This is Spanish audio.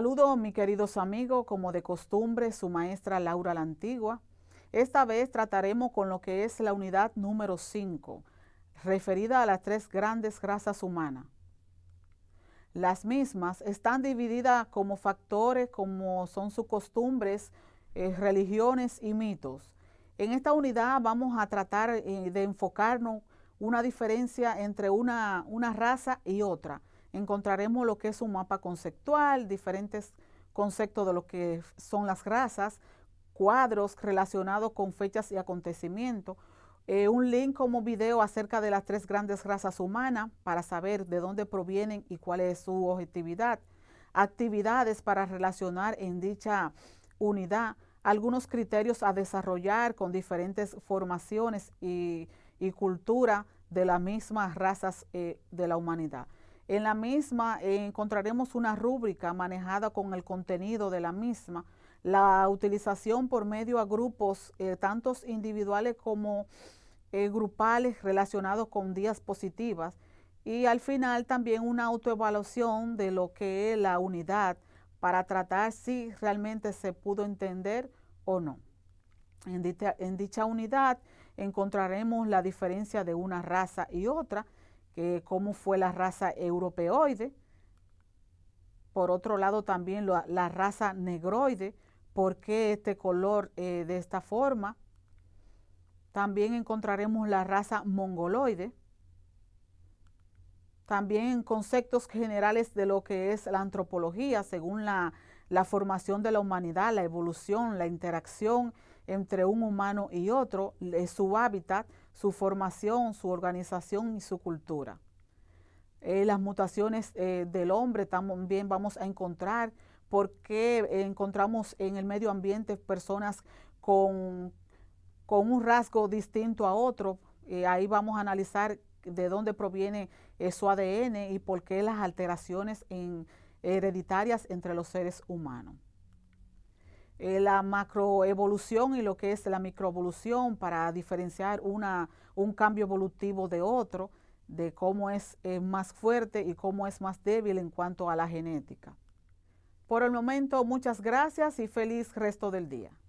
Saludo mis queridos amigos, como de costumbre, su maestra Laura la Antigua. Esta vez trataremos con lo que es la unidad número 5, referida a las tres grandes razas humanas. Las mismas están divididas como factores como son sus costumbres, eh, religiones y mitos. En esta unidad vamos a tratar eh, de enfocarnos una diferencia entre una raza y otra encontraremos lo que es un mapa conceptual, diferentes conceptos de lo que son las razas, cuadros relacionados con fechas y acontecimientos, eh, un link como video acerca de las tres grandes razas humanas para saber de dónde provienen y cuál es su objetividad, actividades para relacionar en dicha unidad, algunos criterios a desarrollar con diferentes formaciones y, cultura de las mismas razas eh, de la humanidad. En la misma eh, encontraremos una rúbrica manejada con el contenido de la misma, la utilización por medio a grupos, eh, tantos individuales como eh, grupales relacionados con días positivas y al final también una autoevaluación de lo que es la unidad para tratar si realmente se pudo entender o no. en dicha unidad encontraremos la diferencia de una raza y otra, que cómo fue la raza europeoide, por otro lado también la, raza negroide, por qué este color eh, de esta forma. También encontraremos la raza mongoloide. También conceptos generales de lo que es la antropología, según la la formación de la humanidad, la evolución, la interacción entre un humano y otro, eh, su hábitat, su formación, su organización y su cultura. Eh, las mutaciones eh, del hombre también vamos a encontrar porque encontramos en el medio ambiente personas con, con un rasgo distinto a otro. ahí vamos a analizar de dónde proviene su ADN y por qué las alteraciones en, hereditarias entre los seres humanos. Eh, la macroevolución y lo que es la microevolución para diferenciar un cambio evolutivo de otro, de cómo es más fuerte y cómo es más débil en cuanto a la genética. Por el momento, muchas gracias y feliz resto del día.